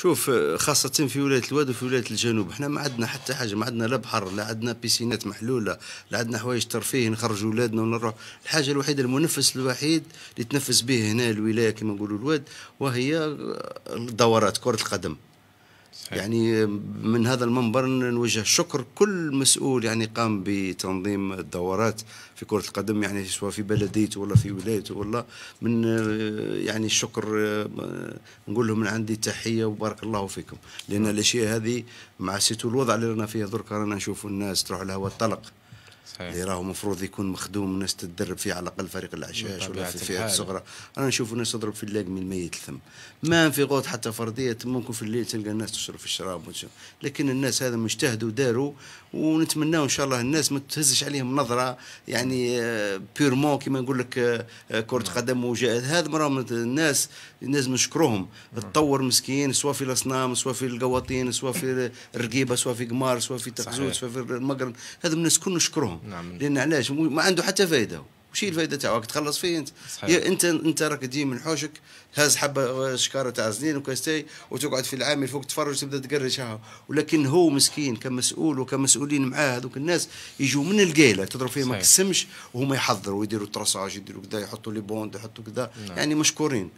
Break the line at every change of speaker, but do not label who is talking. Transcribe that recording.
شوف آه، خاصة في ولاية الواد وفي ولاية الجنوب احنا ما عندنا حتى حاجة ما عندنا لا بحر لا عندنا بيسينات محلولة لا عندنا حوايج ترفيه نخرج ولادنا ونروح الحاجة الوحيدة المنفس الوحيد اللي تنفس به هنا الولاية كما نقولوا الواد وهي الدورات آه، كرة القدم يعني من هذا المنبر نوجه شكر كل مسؤول يعني قام بتنظيم الدورات في كرة القدم يعني سواء في بلديته ولا في ولايته ولا من يعني الشكر نقول لهم من عندي تحية وبارك الله فيكم لأن الأشياء هذه مع سيتو الوضع اللي رانا فيه درك رانا نشوفوا الناس تروح لها الطلق صحيح. اللي راهو المفروض يكون مخدوم الناس تتدرب فيه على الاقل فريق العشاش ولا في الفئات الصغرى انا نشوف الناس تضرب في اللاج من الميت الثم ما في غوط حتى فرديه ممكن في الليل تلقى الناس تشرب في الشراب وتشرب. لكن الناس هذا مجتهدوا وداروا ونتمنى ان شاء الله الناس ما تهزش عليهم نظره يعني بيرمون آه، كما نقول لك آه، آه، كره نعم. قدم وجاهد هذا مرام الناس الناس نشكرهم نعم. تطور مسكين سواء في الاصنام سواء في القواطين سواء في الرقيبه سواء في قمار سواء في تقزوز سواء في المقرن هذا الناس كل نشكرهم نعم. لان علاش ما عنده حتى فائده وشي الفائده تاعو تخلص فيه انت صحيح. انت انت راك تجي من حوشك هاز حبه شكاره تاع زنين وكاستي وتقعد في العام فوق تفرج تبدا تقرشها ولكن هو مسكين كمسؤول وكمسؤولين معاه هذوك الناس يجوا من القايله تضرب فيه ما كسمش وهما يحضروا ويديروا التراساج يديروا كذا يحطوا لي بوند يحطوا كذا نعم. يعني مشكورين